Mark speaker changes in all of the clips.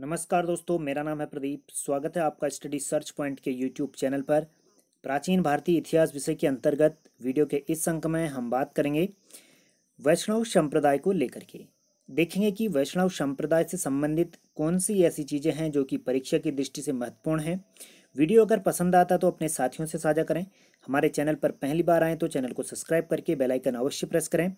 Speaker 1: नमस्कार दोस्तों मेरा नाम है प्रदीप स्वागत है आपका स्टडी सर्च पॉइंट के यूट्यूब चैनल पर प्राचीन भारतीय इतिहास विषय के अंतर्गत वीडियो के इस अंक में हम बात करेंगे वैष्णव संप्रदाय को लेकर के देखेंगे कि वैष्णव संप्रदाय से संबंधित कौन सी ऐसी चीज़ें हैं जो कि परीक्षा की दृष्टि से महत्वपूर्ण हैं वीडियो अगर पसंद आता तो अपने साथियों से साझा करें हमारे चैनल पर पहली बार आएँ तो चैनल को सब्सक्राइब करके बेल आइकन अवश्य प्रेस करें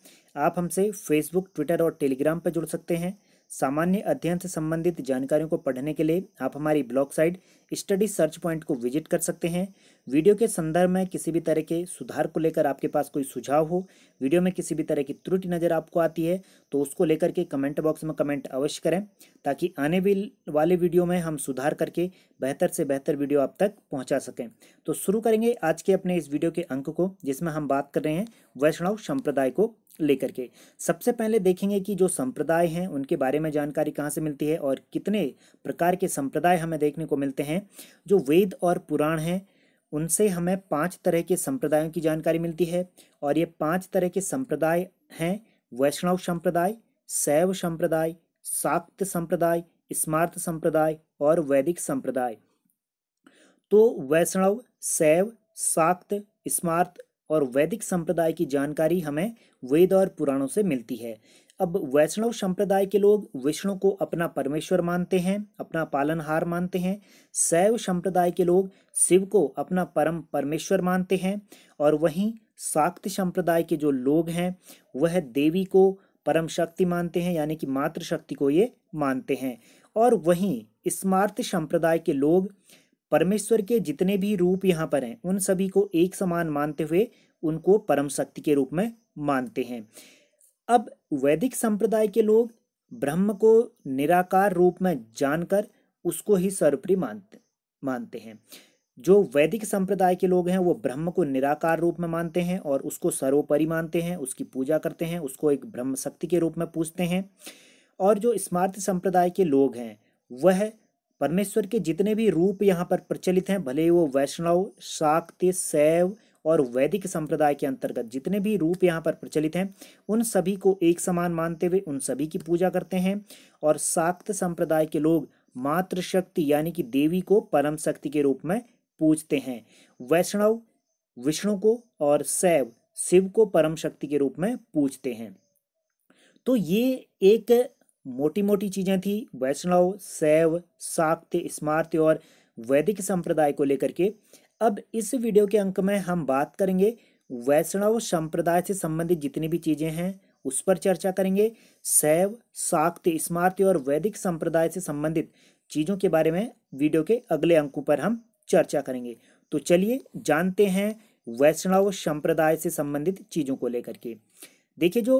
Speaker 1: आप हमसे फेसबुक ट्विटर और टेलीग्राम पर जुड़ सकते हैं सामान्य अध्ययन से संबंधित जानकारियों को पढ़ने के लिए आप हमारी blog site study search point को विजिट कर सकते हैं वीडियो के संदर्भ में किसी भी तरह के सुधार को लेकर आपके पास कोई सुझाव हो वीडियो में किसी भी तरह की त्रुटि नज़र आपको आती है तो उसको लेकर के कमेंट बॉक्स में कमेंट अवश्य करें ताकि आने वाले वीडियो में हम सुधार करके बेहतर से बेहतर वीडियो आप तक पहुँचा सकें तो शुरू करेंगे आज के अपने इस वीडियो के अंक को जिसमें हम बात कर रहे हैं वैष्णव संप्रदाय को लेकर के सबसे पहले देखेंगे कि जो संप्रदाय हैं उनके बारे में जानकारी कहाँ से मिलती है और कितने प्रकार के संप्रदाय हमें देखने को मिलते हैं जो वेद और पुराण हैं उनसे हमें पांच तरह के संप्रदायों की जानकारी मिलती है और ये पांच तरह के संप्रदाय हैं वैष्णव संप्रदाय शैव संप्रदाय साक्त संप्रदाय स्मार्त संप्रदाय और वैदिक संप्रदाय तो वैष्णव शैव साक्त स्मार्त और वैदिक संप्रदाय की जानकारी हमें वेद और पुराणों से मिलती है अब वैष्णव संप्रदाय के लोग विष्णु को अपना परमेश्वर मानते हैं अपना पालनहार मानते हैं शैव संप्रदाय के लोग शिव को अपना परम परमेश्वर मानते हैं और वहीं साक्त संप्रदाय के जो लोग हैं वह देवी को परम शक्ति मानते हैं यानी कि मातृशक्ति को ये मानते हैं और वहीं स्मार्त संप्रदाय के लोग परमेश्वर के जितने भी रूप यहाँ पर हैं उन सभी को एक समान मानते हुए उनको परम शक्ति के रूप में मानते हैं अब वैदिक संप्रदाय के लोग ब्रह्म को निराकार रूप में जानकर उसको ही सर्वोपरि मानते मानते हैं जो वैदिक संप्रदाय के लोग हैं वो ब्रह्म को निराकार रूप में मानते हैं और उसको सर्वोपरि मानते हैं उसकी पूजा करते हैं उसको एक ब्रह्म शक्ति के रूप में पूजते हैं और जो स्मार्त संप्रदाय के लोग हैं वह परमेश्वर के जितने भी रूप यहाँ पर प्रचलित हैं भले वो वैष्णव शाक्त शैव और वैदिक संप्रदाय के अंतर्गत जितने भी रूप यहाँ पर प्रचलित हैं उन सभी को एक समान मानते हुए उन सभी की पूजा करते हैं और शाक्त संप्रदाय के लोग मातृशक्ति यानी कि देवी को परम शक्ति के रूप में पूजते हैं वैष्णव विष्णु को और शैव शिव को परम शक्ति के रूप में पूजते हैं तो ये एक मोटी मोटी चीज़ें थी वैष्णव शैव शाक्त स्मार्त और वैदिक संप्रदाय को लेकर के अब इस वीडियो के अंक में हम बात करेंगे वैष्णव संप्रदाय से संबंधित जितनी भी चीज़ें हैं उस पर चर्चा करेंगे शैव शाक्त स्मार्त और वैदिक संप्रदाय से संबंधित चीज़ों के बारे में वीडियो के अगले अंकों पर हम चर्चा करेंगे तो चलिए जानते हैं वैष्णव संप्रदाय से संबंधित चीज़ों को लेकर के देखिए जो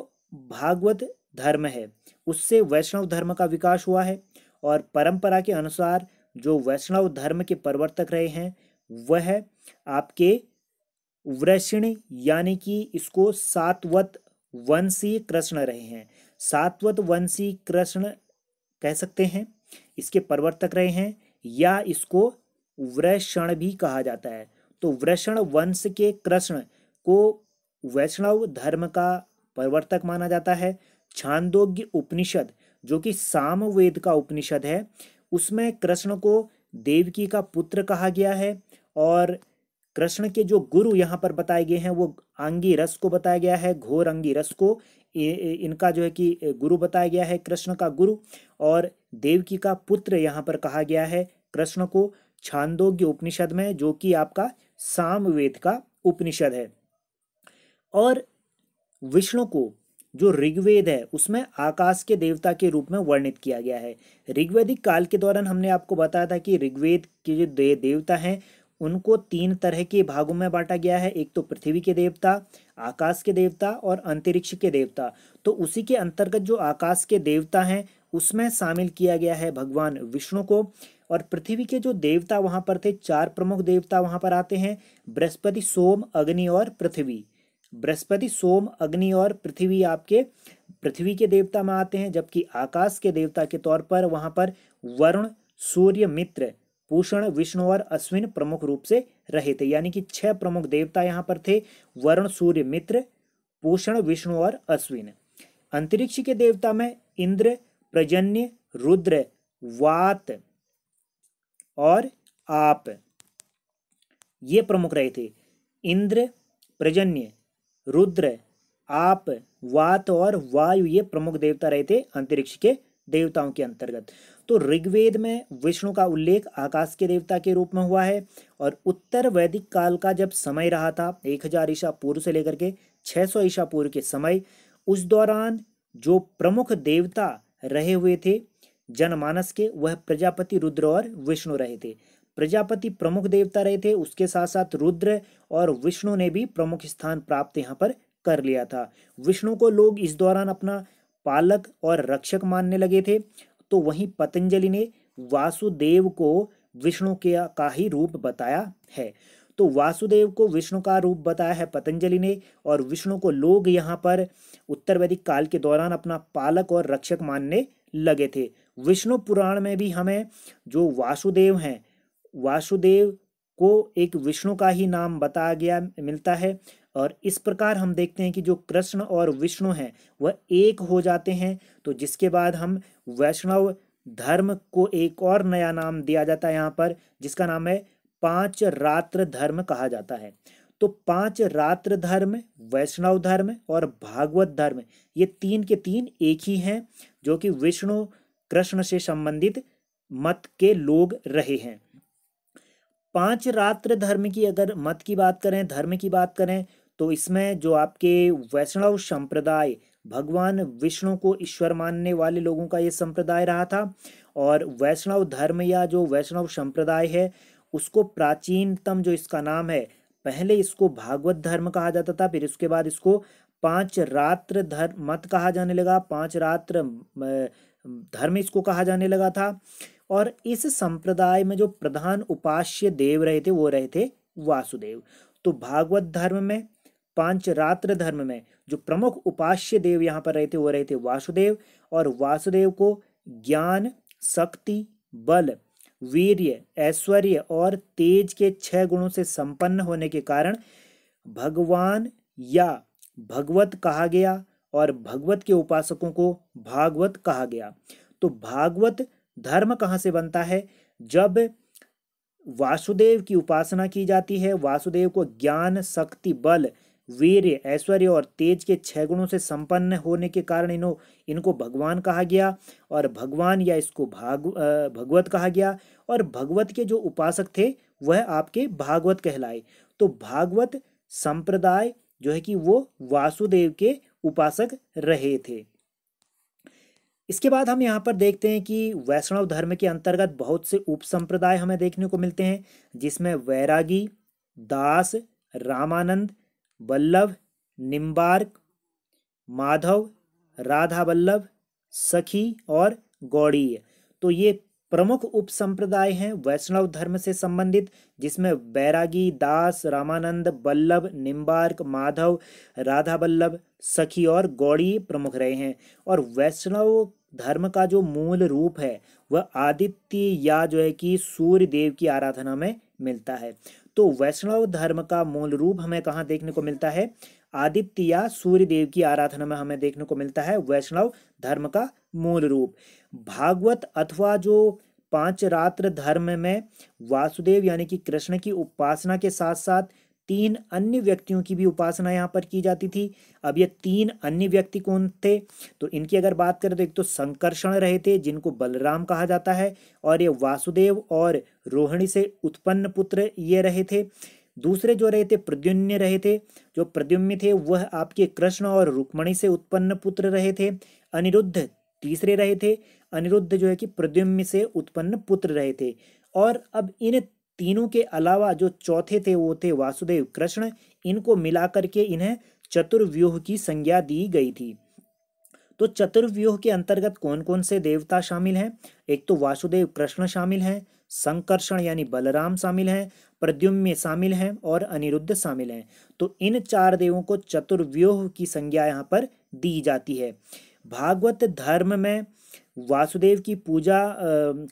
Speaker 1: भागवत धर्म है उससे वैष्णव धर्म का विकास हुआ है और परंपरा के अनुसार जो वैष्णव धर्म के प्रवर्तक रहे हैं वह आपके वृषण यानी कि इसको सातवत वंशी कृष्ण रहे हैं सातवत वंशी कृष्ण कह सकते हैं इसके प्रवर्तक रहे हैं या इसको वृषण भी कहा जाता है तो वृषण वंश के कृष्ण को वैष्णव धर्म का प्रवर्तक माना जाता है छांदोग्य उपनिषद जो कि सामवेद का उपनिषद है उसमें कृष्ण को देवकी का पुत्र कहा गया है और कृष्ण के जो गुरु यहाँ पर बताए गए हैं वो आंगी रस को बताया गया है घोर अंगी रस को इनका जो है कि गुरु बताया गया है कृष्ण का गुरु और देवकी का पुत्र यहाँ पर कहा गया है कृष्ण को छांदोग्य उपनिषद में जो कि आपका सामवेद का उपनिषद है और विष्णु को जो ऋग्वेद है उसमें आकाश के देवता के रूप में वर्णित किया गया है ऋग्वेदिक काल के दौरान हमने आपको बताया था कि ऋग्वेद के जो दे देवता हैं उनको तीन तरह के भागों में बांटा गया है एक तो पृथ्वी के देवता आकाश के देवता और अंतरिक्ष के देवता तो उसी के अंतर्गत जो आकाश के देवता हैं उसमें शामिल किया गया है भगवान विष्णु को और पृथ्वी के जो देवता वहाँ पर थे चार प्रमुख देवता वहाँ पर आते हैं बृहस्पति सोम अग्नि और पृथ्वी बृहस्पति सोम अग्नि और पृथ्वी आपके पृथ्वी के देवता में आते हैं जबकि आकाश के देवता के तौर पर वहां पर वरुण सूर्य मित्र पूषण विष्णु और अश्विन प्रमुख रूप से रहे थे यानी कि छह प्रमुख देवता यहाँ पर थे वरुण सूर्य मित्र पूषण विष्णु और अश्विन अंतरिक्ष के देवता में इंद्र प्रजन्य रुद्र वात और आप ये प्रमुख रहे थे इंद्र प्रजन्य रुद्र आप वात और वायु ये प्रमुख देवता रहे थे अंतरिक्ष के देवताओं के अंतर्गत तो ऋग्वेद में विष्णु का उल्लेख आकाश के देवता के रूप में हुआ है और उत्तर वैदिक काल का जब समय रहा था एक हजार ईसा पूर्व से लेकर के 600 ईसा पूर्व के समय उस दौरान जो प्रमुख देवता रहे हुए थे जनमानस के वह प्रजापति रुद्र और विष्णु रहे थे प्रजापति प्रमुख देवता रहे थे उसके साथ साथ रुद्र और विष्णु ने भी प्रमुख स्थान प्राप्त यहाँ पर कर लिया था विष्णु को लोग इस दौरान अपना पालक और रक्षक मानने लगे थे तो वहीं पतंजलि ने वासुदेव को विष्णु के का ही रूप बताया है तो वासुदेव को विष्णु का रूप बताया है पतंजलि ने और विष्णु को लोग यहाँ पर उत्तर वैदिक काल के दौरान अपना पालक और रक्षक मानने लगे थे विष्णु पुराण में भी हमें जो वासुदेव हैं वासुदेव को एक विष्णु का ही नाम बताया गया मिलता है और इस प्रकार हम देखते हैं कि जो कृष्ण और विष्णु हैं वह एक हो जाते हैं तो जिसके बाद हम वैष्णव धर्म को एक और नया नाम दिया जाता है यहाँ पर जिसका नाम है पांच रात्र धर्म कहा जाता है तो पांच रात्र धर्म वैष्णव धर्म और भागवत धर्म ये तीन के तीन एक ही हैं जो कि विष्णु कृष्ण से संबंधित मत के लोग रहे हैं पांच रात्र धर्म की अगर मत की बात करें धर्म की बात करें तो इसमें जो आपके वैष्णव संप्रदाय भगवान विष्णु को ईश्वर मानने वाले लोगों का ये संप्रदाय रहा था और वैष्णव धर्म या जो वैष्णव संप्रदाय है उसको प्राचीनतम जो इसका नाम है पहले इसको भागवत धर्म कहा जाता था फिर उसके बाद इसको पांच रात्र धर्म मत कहा जाने लगा पांच रात्र धर्म इसको कहा जाने लगा था और इस संप्रदाय में जो प्रधान उपास्य देव रहे थे वो रहे थे वासुदेव तो भागवत धर्म में पांच रात्र धर्म में जो प्रमुख उपास्य देव यहाँ पर रहे थे वो रहे थे वासुदेव और वासुदेव को ज्ञान शक्ति बल वीर्य ऐश्वर्य और तेज के छह गुणों से संपन्न होने के कारण भगवान या भगवत कहा गया और भगवत के उपासकों को भागवत कहा गया तो भागवत धर्म कहाँ से बनता है जब वासुदेव की उपासना की जाती है वासुदेव को ज्ञान शक्ति बल वीर्य ऐश्वर्य और तेज के छह गुणों से संपन्न होने के कारण इन्हों इनको भगवान कहा गया और भगवान या इसको भाग भगवत कहा गया और भगवत के जो उपासक थे वह आपके भागवत कहलाए तो भागवत संप्रदाय जो है कि वो वासुदेव के उपासक रहे थे इसके बाद हम यहाँ पर देखते हैं कि वैष्णव धर्म के अंतर्गत बहुत से उप संप्रदाय हमें देखने को मिलते हैं जिसमें वैरागी दास रामानंद बल्लभ निम्बार्क माधव राधा बल्लभ सखी और गौड़ी तो ये प्रमुख उप संप्रदाय हैं वैष्णव धर्म से संबंधित जिसमें बैरागी दास रामानंद बल्लभ निम्बार्क माधव राधा बल्लभ सखी और गौड़ी प्रमुख रहे हैं और वैष्णव धर्म का जो मूल रूप है वह आदित्य या जो है कि सूर्य देव की आराधना में मिलता है तो वैष्णव धर्म का मूल रूप हमें कहाँ देखने को मिलता है आदित्य या सूर्य देव की आराधना में हमें देखने को मिलता है वैष्णव धर्म का मूल रूप भागवत अथवा जो पांच रात्र धर्म में वासुदेव यानी कि कृष्ण की उपासना के साथ साथ तीन अन्य व्यक्तियों की भी उपासना यहाँ पर की जाती थी अब ये तीन अन्य व्यक्ति कौन थे तो इनकी अगर बात करें तो एक तो संकर्षण रहे थे जिनको बलराम कहा जाता है और ये वासुदेव और रोहिणी से उत्पन्न पुत्र ये रहे थे दूसरे जो रहे थे प्रद्युम्य रहे थे जो प्रद्युम्न थे वह आपके कृष्ण और रुक्मणी से उत्पन्न पुत्र रहे थे अनिरुद्ध तीसरे रहे थे अनिरुद्ध जो है कि प्रद्युम्न से उत्पन्न पुत्र रहे थे और अब इन तीनों के अलावा जो चौथे थे वो थे वासुदेव कृष्ण इनको मिलाकर के इन्हें चतुर्व्यूह की संज्ञा दी गई थी तो चतुर्व्यूह के अंतर्गत कौन कौन से देवता शामिल हैं एक तो वासुदेव कृष्ण शामिल हैं संकर्षण यानी बलराम शामिल हैं प्रद्युम्य शामिल हैं और अनिरुद्ध शामिल हैं तो इन चार देवों को चतुर्व्यूह की संज्ञा यहाँ पर दी जाती है भागवत धर्म में वासुदेव की पूजा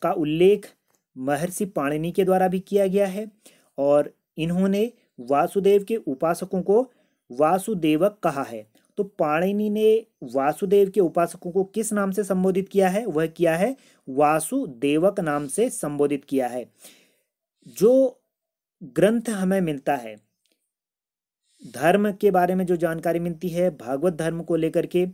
Speaker 1: का उल्लेख महर्षि पाणिनि के द्वारा भी किया गया है और इन्होंने वासुदेव के उपासकों को वासुदेवक कहा है तो पाणिनि ने वासुदेव के उपासकों को किस नाम से संबोधित किया है वह किया है वासुदेवक नाम से संबोधित किया है जो ग्रंथ हमें मिलता है धर्म के बारे में जो जानकारी मिलती है भागवत धर्म को लेकर के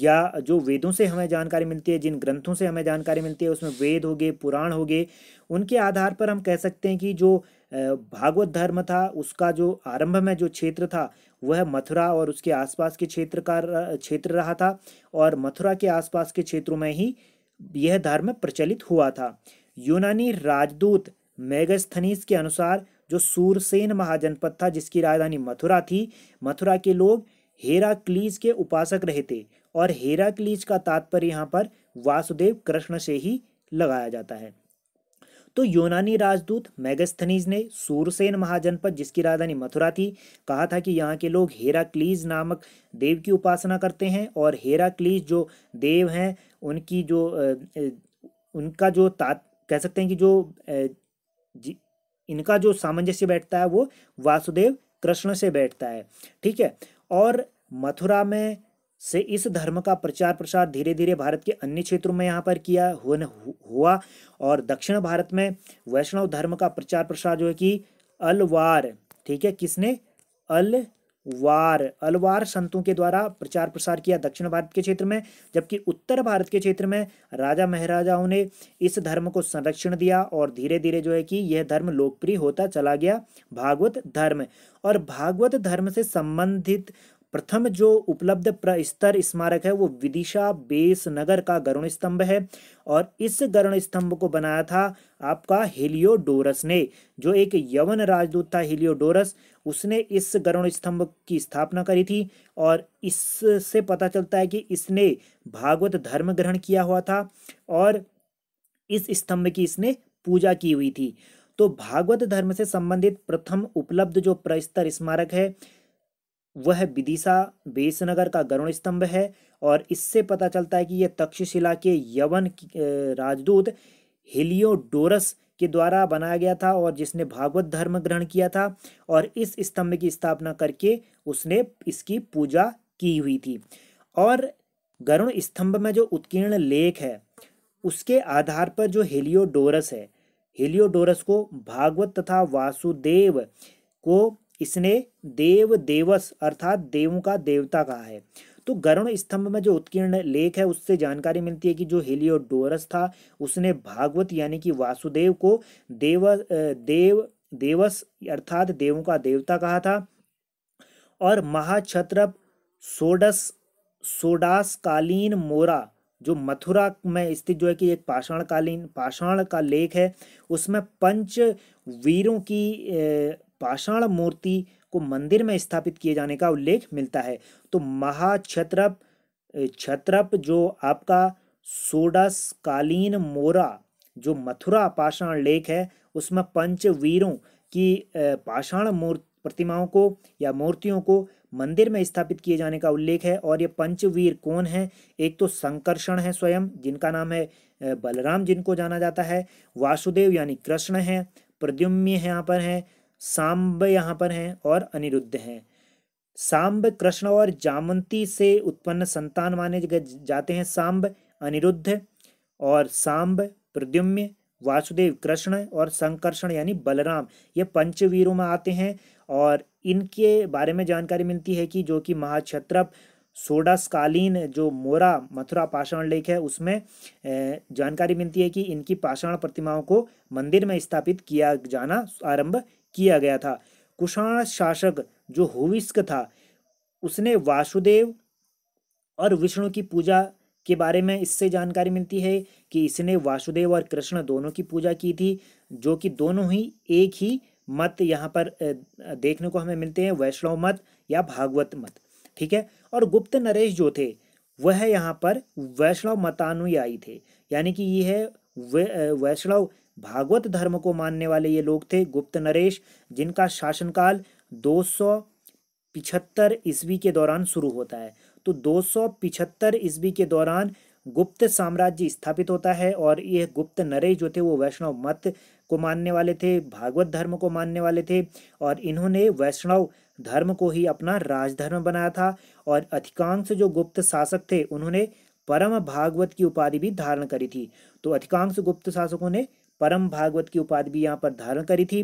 Speaker 1: या जो वेदों से हमें जानकारी मिलती है जिन ग्रंथों से हमें जानकारी मिलती है उसमें वेद हो गए पुराण हो गए उनके आधार पर हम कह सकते हैं कि जो भागवत धर्म था उसका जो आरंभ में जो क्षेत्र था वह मथुरा और उसके आसपास के क्षेत्र का क्षेत्र रहा था और मथुरा के आसपास के क्षेत्रों में ही यह धर्म प्रचलित हुआ था यूनानी राजदूत मेगस्थनीस के अनुसार जो सूरसेन महाजनपद था जिसकी राजधानी मथुरा थी मथुरा के लोग हेराक्लीज के उपासक रहे थे और हेराक्लीज का तात्पर्य यहाँ पर वासुदेव कृष्ण से ही लगाया जाता है तो यूनानी राजदूत मैगस्थनीज ने सूरसेन महाजनपद जिसकी राजधानी मथुरा थी कहा था कि यहाँ के लोग हेराक्लीज नामक देव की उपासना करते हैं और हेराक्लीज जो देव हैं उनकी जो उनका जो तात कह सकते हैं कि जो इनका जो सामंजस्य बैठता है वो वासुदेव कृष्ण से बैठता है ठीक है और मथुरा में से इस धर्म का प्रचार प्रसार धीरे धीरे भारत के अन्य क्षेत्रों में यहाँ पर किया हुआ और दक्षिण भारत में वैष्णव धर्म का प्रचार प्रसार जो है कि अलवार ठीक है किसने अल वार अलवार संतों के द्वारा प्रचार प्रसार किया दक्षिण भारत के क्षेत्र में जबकि उत्तर भारत के क्षेत्र में राजा महाराजाओं ने इस धर्म को संरक्षण दिया और धीरे धीरे जो है कि यह धर्म लोकप्रिय होता चला गया भागवत धर्म और भागवत धर्म से संबंधित प्रथम जो उपलब्ध प्रस्तर स्मारक है वो विदिशा बेस नगर का गरुण स्तंभ है और इस गरुण स्तंभ को बनाया था आपका हेलियोडोरस ने जो एक यवन राजदूत था हेलियोडोरस उसने इस गरुण स्तंभ की स्थापना करी थी और इससे पता चलता है कि इसने भागवत धर्म ग्रहण किया हुआ था और इस स्तंभ की इसने पूजा की हुई थी तो भागवत धर्म से संबंधित प्रथम उपलब्ध जो प्रस्तर स्मारक है वह विदिशा बेसनगर का गरुण स्तंभ है और इससे पता चलता है कि यह तक्षशिला के यवन राजदूत हेलियोडोरस के द्वारा बनाया गया था और जिसने भागवत धर्म ग्रहण किया था और इस स्तंभ की स्थापना करके उसने इसकी पूजा की हुई थी और गरुण स्तंभ में जो उत्कीर्ण लेख है उसके आधार पर जो हेलियोडोरस है हेलियोडोरस को भागवत तथा वासुदेव को इसने देव देवस अर्थात देवों का देवता कहा है तो गरुण स्तंभ में जो उत्कीर्ण लेख है उससे जानकारी मिलती है कि जो हेलियोडोरस था उसने भागवत यानी कि वासुदेव को देव देव देवस अर्थात देवों का देवता कहा था और महाक्षत्रप सोडस सोडासकालीन मोरा जो मथुरा में स्थित जो है कि एक पाषाणकालीन पाषाण का लेख है उसमें पंच वीरों की पाषाण मूर्ति को मंदिर में स्थापित किए जाने का उल्लेख मिलता है तो महाक्षत्रप क्षत्रप जो आपका सोडस कालीन मोरा जो मथुरा पाषाण लेख है उसमें पंचवीरों की पाषाण मूर्ति प्रतिमाओं को या मूर्तियों को मंदिर में स्थापित किए जाने का उल्लेख है और ये पंचवीर कौन है एक तो संकर्षण है स्वयं जिनका नाम है बलराम जिनको जाना जाता है वासुदेव यानी कृष्ण है प्रद्युम्य यहाँ पर हैं सांब यहाँ पर हैं और अनिरुद्ध हैं सांब कृष्ण और जामंती से उत्पन्न संतान माने जाते हैं सांब अनिरुद्ध और सांब प्रद्युम्य वासुदेव कृष्ण और संकर्षण यानी बलराम ये पंचवीरों में आते हैं और इनके बारे में जानकारी मिलती है कि जो कि महाक्षत्रप सोडासकालीन जो मोरा मथुरा पाषाण लेख है उसमें जानकारी मिलती है कि इनकी पाषाण प्रतिमाओं को मंदिर में स्थापित किया जाना आरंभ किया गया था कुषाण शासक जो हुविस्क था उसने वासुदेव और विष्णु की पूजा के बारे में इससे जानकारी मिलती है कि इसने वासुदेव और कृष्ण दोनों की पूजा की थी जो कि दोनों ही एक ही मत यहाँ पर देखने को हमें मिलते हैं वैष्णव मत या भागवत मत ठीक है और गुप्त नरेश जो थे वह यहाँ पर वैष्णव मतानुयायी थे यानी कि ये है वैष्णव भागवत धर्म को मानने वाले ये लोग थे गुप्त नरेश जिनका शासनकाल दो सौ पिछहत्तर ईस्वी के दौरान शुरू होता है तो दो सौ पिछहत्तर ईस्वी के दौरान गुप्त साम्राज्य स्थापित होता है और ये गुप्त नरेश जो थे वो वैष्णव मत को मानने वाले थे भागवत धर्म को मानने वाले थे और इन्होंने वैष्णव धर्म को ही अपना राजधर्म बनाया था और अधिकांश जो गुप्त शासक थे उन्होंने परम भागवत की उपाधि भी धारण करी थी तो अधिकांश गुप्त शासकों ने परम भागवत की उपाधि भी यहाँ पर धारण करी थी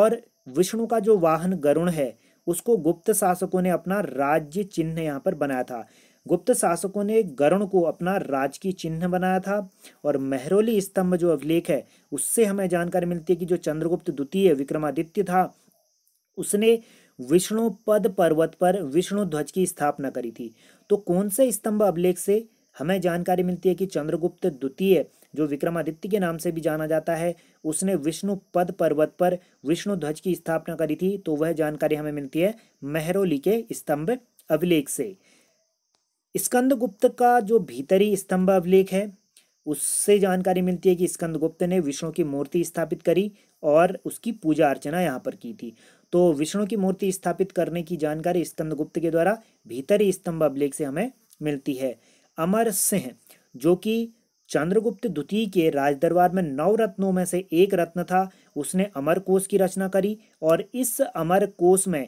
Speaker 1: और विष्णु का जो वाहन गरुण है उसको गुप्त शासकों ने अपना राज्य चिन्ह यहाँ पर बनाया था गुप्त शासकों ने गरुण को अपना राजकीय चिन्ह बनाया था और मेहरोली स्तंभ जो अभिलेख है उससे हमें जानकारी मिलती है कि जो चंद्रगुप्त द्वितीय विक्रमादित्य था उसने विष्णु पद पर्वत पर विष्णु ध्वज की स्थापना करी थी तो कौन से स्तंभ अभिलेख से हमें जानकारी मिलती है कि चंद्रगुप्त द्वितीय जो विक्रमादित्य के नाम से भी जाना जाता है उसने विष्णु पद पर्वत पर विष्णु ध्वज की स्थापना करी थी तो वह जानकारी हमें मिलती है मेहरोली के स्तंभ अभिलेख से गुप्त का जो भीतरी स्तंभ अभिलेख है उससे जानकारी मिलती है कि स्कंद गुप्त ने विष्णु की मूर्ति स्थापित करी और उसकी पूजा अर्चना यहाँ पर की थी तो विष्णु की मूर्ति स्थापित करने की जानकारी स्कंद गुप्त के द्वारा भीतरी स्तंभ अभिलेख से हमें मिलती है अमर सिंह जो कि चंद्रगुप्त द्वितीय के राजदरबार में नौ रत्नों में से एक रत्न था उसने अमर कोश की रचना करी और इस अमर कोश में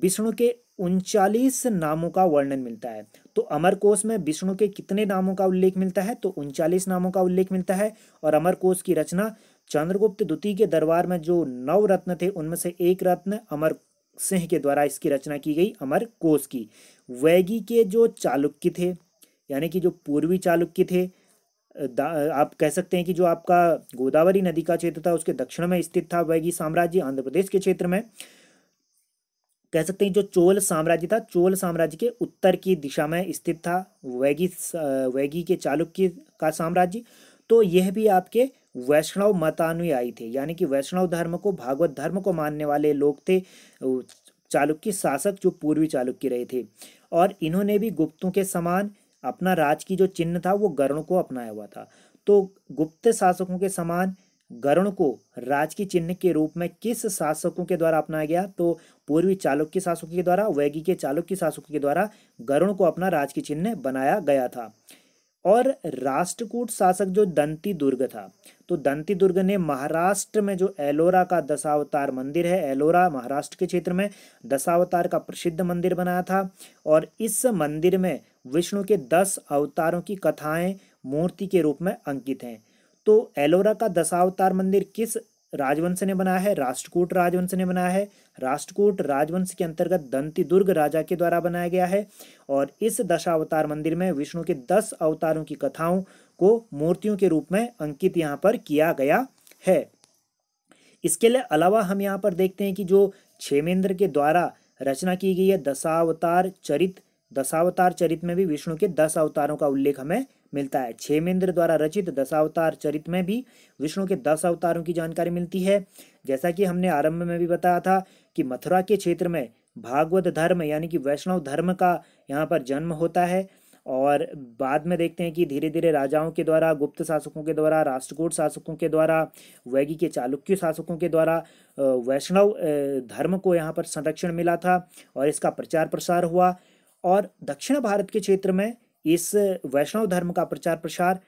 Speaker 1: विष्णु के उनचालीस नामों का वर्णन मिलता है तो अमर कोश में विष्णु के कितने नामों का उल्लेख मिलता है तो उनचालीस नामों का उल्लेख मिलता है और अमर कोश की रचना चंद्रगुप्त द्वितीय के दरबार में जो नौ रत्न थे उनमें से एक रत्न अमर सिंह के द्वारा इसकी रचना की गई अमर कोश की वैगी के जो चालुक्य थे यानी कि जो पूर्वी चालुक्य थे आप कह सकते हैं कि जो आपका गोदावरी नदी का क्षेत्र था उसके दक्षिण में स्थित था वैगी साम्राज्य आंध्र प्रदेश के क्षेत्र में कह सकते हैं जो चोल साम्राज्य था चोल साम्राज्य के उत्तर की दिशा में स्थित था वैगी वैगी के चालुक्य का साम्राज्य तो यह भी आपके वैष्णव मतानुयायी थे यानी कि वैष्णव धर्म को भागवत धर्म को मानने वाले लोग थे चालुक्य शासक जो पूर्वी चालुक्य रहे थे और इन्होंने भी गुप्तों के समान अपना राज की जो चिन्ह था वो गरुण को अपनाया हुआ था तो गुप्त शासकों के समान गरुण को राज की चिन्ह के रूप में किस शासकों के द्वारा अपनाया गया तो पूर्वी चालुक्य शासकों के द्वारा वैगी के चालुक्य शासकों के द्वारा गरुण को अपना राज की चिन्ह बनाया गया था और राष्ट्रकूट शासक जो दंती दुर्ग था तो दंती दुर्ग ने महाराष्ट्र में जो एलोरा का दशावतार मंदिर है एलोरा महाराष्ट्र के क्षेत्र में दशावतार का प्रसिद्ध मंदिर बनाया था और इस मंदिर में विष्णु के दस अवतारों की कथाएं मूर्ति के रूप में अंकित हैं तो एलोरा का दशावतार मंदिर किस राजवंश ने बनाया है राष्ट्रकूट राजवंश ने बनाया है राष्ट्रकूट राजवंश के अंतर्गत दंती दुर्ग राजा के द्वारा बनाया गया है और इस दशावतार मंदिर में विष्णु के दस अवतारों की कथाओं को मूर्तियों के रूप में अंकित यहाँ पर किया गया है इसके अलावा हम यहाँ पर देखते हैं कि जो क्षेमेंद्र के द्वारा रचना की गई है दशावतार चरित्र दशावतार चरित में भी विष्णु के दस अवतारों का उल्लेख हमें मिलता है छेमेंद्र द्वारा रचित दशावतार चरित में भी विष्णु के दस अवतारों की जानकारी मिलती है जैसा कि हमने आरंभ में भी बताया था कि मथुरा के क्षेत्र में भागवत धर्म यानी कि वैष्णव धर्म का यहाँ पर जन्म होता है और बाद में देखते हैं कि धीरे धीरे राजाओं के द्वारा गुप्त शासकों के द्वारा राष्ट्रकूट शासकों के द्वारा वैगी के चालुक्य शासकों के द्वारा वैष्णव धर्म को यहाँ पर संरक्षण मिला था और इसका प्रचार प्रसार हुआ और दक्षिण भारत के क्षेत्र में इस वैष्णव धर्म का प्रचार प्रसार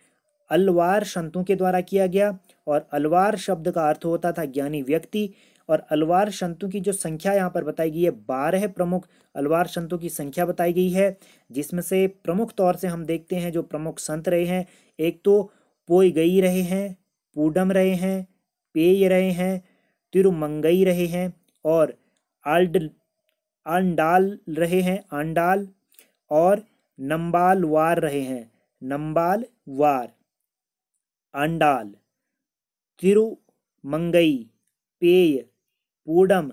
Speaker 1: अलवार संतों के द्वारा किया गया और अलवार शब्द का अर्थ होता था ज्ञानी व्यक्ति और अलवार संतों की जो संख्या यहाँ पर बताई गई है बारह प्रमुख अलवार संतों की संख्या बताई गई है जिसमें से प्रमुख तौर से हम देखते हैं जो प्रमुख संत रहे हैं एक तो पोई गई रहे हैं पूडम रहे हैं पेय रहे हैं तिरुमंगई रहे हैं और आल्ड अंडाल रहे हैं अंडाल और नंबाल वार रहे हैं नंबाल वार अंडाल तिरुमंगई पेय पूडम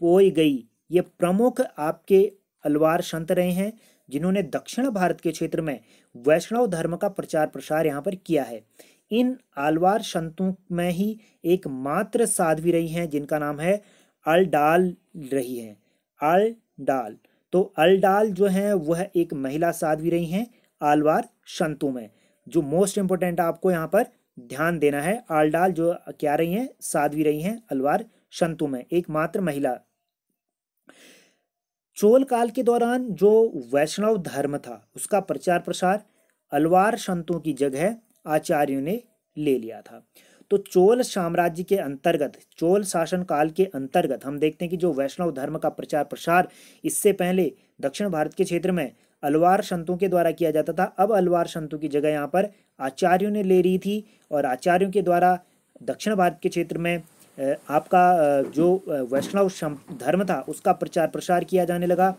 Speaker 1: पोई गई ये प्रमुख आपके अलवार संत रहे हैं जिन्होंने दक्षिण भारत के क्षेत्र में वैष्णव धर्म का प्रचार प्रसार यहाँ पर किया है इन अलवार संतों में ही एक मात्र साध्वी रही हैं जिनका नाम है अलडाल रही है अल डाल तो अल डाल जो है वह एक महिला साध्वी रही हैं आलवार शंतु में जो मोस्ट इंपॉर्टेंट आपको यहाँ पर ध्यान देना है आलडाल जो क्या रही हैं साध्वी रही हैं अलवार शंतु में एकमात्र महिला चोल काल के दौरान जो वैष्णव धर्म था उसका प्रचार प्रसार अलवार संतों की जगह आचार्यों ने ले लिया था तो चोल साम्राज्य के अंतर्गत चोल शासन काल के अंतर्गत हम देखते हैं कि जो वैष्णव धर्म का प्रचार प्रसार इससे पहले दक्षिण भारत के क्षेत्र में अलवार संतों के द्वारा किया जाता था अब अलवार संतों की जगह यहाँ पर आचार्यों ने ले रही थी और आचार्यों के द्वारा दक्षिण भारत के क्षेत्र में आपका जो वैष्णव धर्म था उसका प्रचार प्रसार किया जाने लगा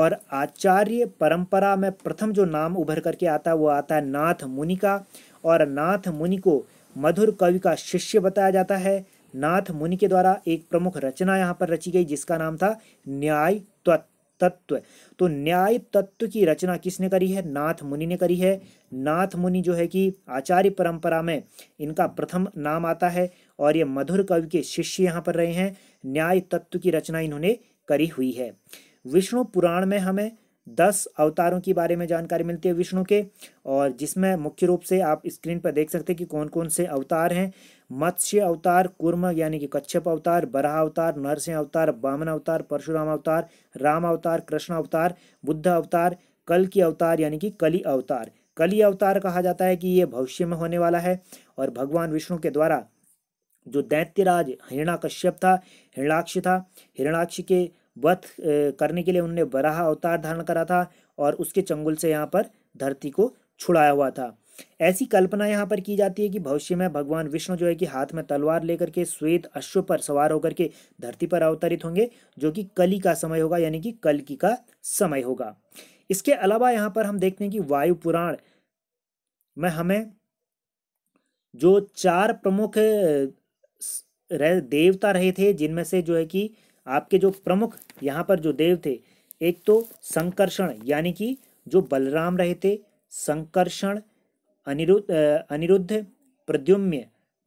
Speaker 1: और आचार्य परंपरा में प्रथम जो नाम उभर करके आता है वो आता है नाथ मुनि का और नाथ मुनि को मधुर कवि का शिष्य बताया जाता है नाथ मुनि के द्वारा एक प्रमुख रचना यहाँ पर रची गई जिसका नाम था न्याय तत्व तो न्याय तत्व की रचना किसने करी है नाथ मुनि ने करी है नाथ मुनि जो है कि आचार्य परंपरा में इनका प्रथम नाम आता है और ये मधुर कवि के शिष्य यहाँ पर रहे हैं न्याय तत्व की रचना इन्होंने करी हुई है विष्णु पुराण में हमें दस अवतारों के बारे में जानकारी मिलती है विष्णु के और जिसमें मुख्य रूप से आप स्क्रीन पर देख सकते हैं कि कौन कौन से अवतार हैं मत्स्य अवतार कुर्म यानी कि कच्छप अवतार बराह अवतार नरसिंह अवतार बामन अवतार परशुराम अवतार राम अवतार कृष्ण अवतार बुद्ध अवतार कल की अवतार यानी कि कली अवतार कली अवतार कहा जाता है कि ये भविष्य में होने वाला है और भगवान विष्णु के द्वारा जो दैत्यराज हिरणाकश्यप था हिरणाक्ष था हिरणाक्ष के वध करने के लिए उन्होंने बराह अवतार धारण करा था और उसके चंगुल से यहाँ पर धरती को छुड़ाया हुआ था ऐसी कल्पना यहाँ पर की जाती है कि भविष्य में भगवान विष्णु जो है कि हाथ में तलवार लेकर के श्वेत अश्व पर सवार होकर के धरती पर अवतरित होंगे जो कि कली का समय होगा यानी कि कल की का समय होगा इसके अलावा यहाँ पर हम देखते हैं कि वायु पुराण में हमें जो चार प्रमुख रह, देवता रहे थे जिनमें से जो है कि आपके जो प्रमुख यहाँ पर जो देव थे एक तो संकर्षण यानी कि जो बलराम रहे थे संकर्षण अनिरुद्ध अनिरुद्ध प्रद्युम्य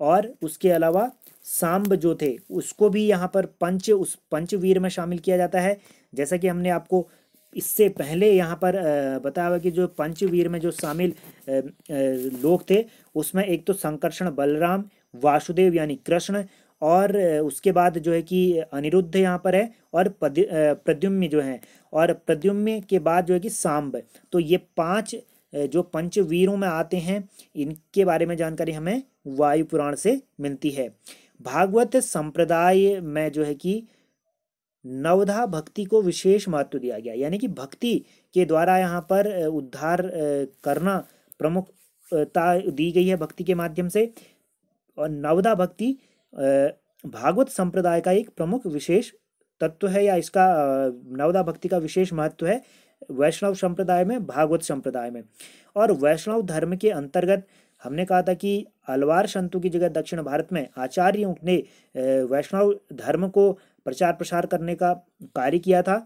Speaker 1: और उसके अलावा सांब जो थे उसको भी यहाँ पर पंच उस पंचवीर में शामिल किया जाता है जैसा कि हमने आपको इससे पहले यहाँ पर बताया हुआ कि जो पंचवीर में जो शामिल लोग थे उसमें एक तो संकर्षण बलराम वासुदेव यानी कृष्ण और उसके बाद जो है कि अनिरुद्ध यहाँ पर है और प्रद्युम्य जो है और प्रद्युम्य के बाद जो है कि सांब तो ये पांच जो पंचवीरों में आते हैं इनके बारे में जानकारी हमें वायु पुराण से मिलती है भागवत संप्रदाय में जो है कि नवधा भक्ति को विशेष महत्व दिया गया यानी कि भक्ति के द्वारा यहाँ पर उद्धार करना प्रमुखता दी गई है भक्ति के माध्यम से और नवधा भक्ति भागवत संप्रदाय का एक प्रमुख विशेष तत्व है या इसका नवदा भक्ति का विशेष महत्व है वैष्णव संप्रदाय में भागवत संप्रदाय में और वैष्णव धर्म के अंतर्गत हमने कहा था कि अलवार संतु की जगह दक्षिण भारत में आचार्यों ने वैष्णव धर्म को प्रचार प्रसार करने का कार्य किया था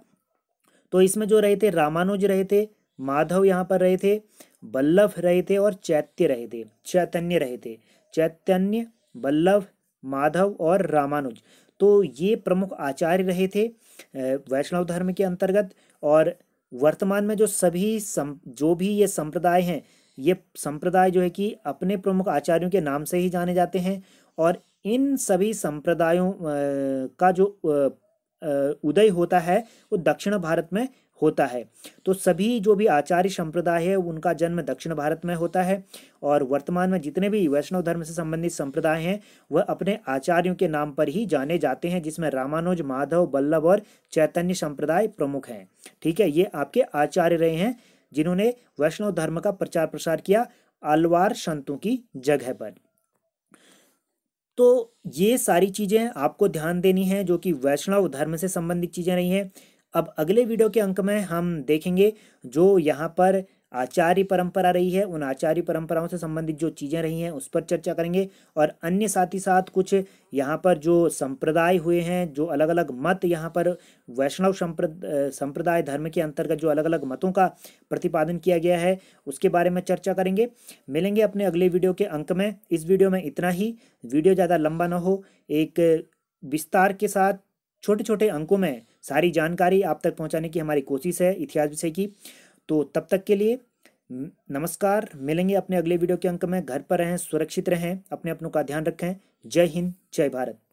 Speaker 1: तो इसमें जो रहे थे रामानुज रहे थे माधव यहाँ पर रहे थे बल्लभ रहे थे और चैत्य रहे थे चैतन्य रहे थे चैतन्य बल्लभ माधव और रामानुज तो ये प्रमुख आचार्य रहे थे वैष्णव धर्म के अंतर्गत और वर्तमान में जो सभी सम, जो भी ये संप्रदाय हैं ये संप्रदाय जो है कि अपने प्रमुख आचार्यों के नाम से ही जाने जाते हैं और इन सभी संप्रदायों का जो उदय होता है वो दक्षिण भारत में होता है तो सभी जो भी आचार्य संप्रदाय है उनका जन्म दक्षिण भारत में होता है और वर्तमान में जितने भी वैष्णव धर्म से संबंधित संप्रदाय हैं वह अपने आचार्यों के नाम पर ही जाने जाते हैं जिसमें रामानुज माधव बल्लभ और चैतन्य संप्रदाय प्रमुख हैं ठीक है ये आपके आचार्य रहे हैं जिन्होंने वैष्णव धर्म का प्रचार प्रसार किया अलवार संतों की जगह पर तो ये सारी चीज़ें आपको ध्यान देनी है जो कि वैष्णव धर्म से संबंधित चीज़ें रही हैं अब अगले वीडियो के अंक में हम देखेंगे जो यहाँ पर आचार्य परंपरा रही है उन आचार्य परंपराओं से संबंधित जो चीज़ें रही हैं उस पर चर्चा करेंगे और अन्य साथ ही साथ कुछ यहाँ पर जो संप्रदाय हुए हैं जो अलग अलग मत यहाँ पर वैष्णव संप्रदाय धर्म के अंतर्गत जो अलग अलग मतों का प्रतिपादन किया गया है उसके बारे में चर्चा करेंगे मिलेंगे अपने अगले वीडियो के अंक में इस वीडियो में इतना ही वीडियो ज़्यादा लंबा ना हो एक विस्तार के साथ छोटे छोटे अंकों में सारी जानकारी आप तक पहुँचाने की हमारी कोशिश है इतिहास विषय की तो तब तक के लिए नमस्कार मिलेंगे अपने अगले वीडियो के अंक में घर पर रहें सुरक्षित रहें अपने अपनों का ध्यान रखें जय हिंद जय भारत